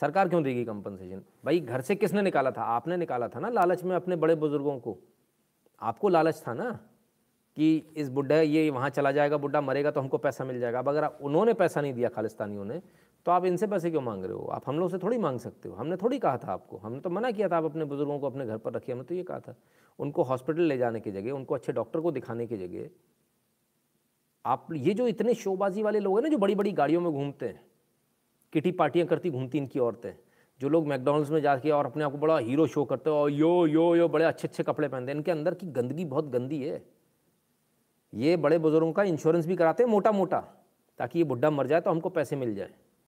सरकार क्यों देगी कंपनसेशन भाई घर से किसने निकाला था आपने निकाला था ना लालच में अपने बड़े बुजुर्गों को आपको लालच था ना कि इस बुढ़े ये वहाँ चला जाएगा बुढ़ा मरेगा तो हमको पैसा मिल जाएगा अब अगर उन्होंने पैसा नहीं दिया खालिस्तानियों ने तो आप इनसे पैसे क्यों मांग रहे हो आप हम लोग से थोड़ी मांग सकते हो हमने थोड़ी कहा था आपको हमने तो मना किया था आप अपने बुज़ुर्गों को अपने घर पर रखिए हमने तो ये कहा था उनको हॉस्पिटल ले जाने की जगह उनको अच्छे डॉक्टर को दिखाने की जगह आप ये जो इतने शोबाजी वाले लोग हैं ना जो बड़ी बड़ी गाड़ियों में घूमते हैं किटी पार्टियाँ करती घूमती इनकी औरतें जो लोग मैकडोनल्ड्स में जाके और अपने आप को बड़ा हीरो शो करते हो और यो यो यो बड़े अच्छे अच्छे कपड़े पहनते हैं इनके अंदर की गंदगी बहुत गंदी है ये बड़े बुजुर्गों का इंश्योरेंस भी कराते हैं मोटा मोटा ताकि ये बुढ़ा मर जाए तो हमको पैसे मिल जाए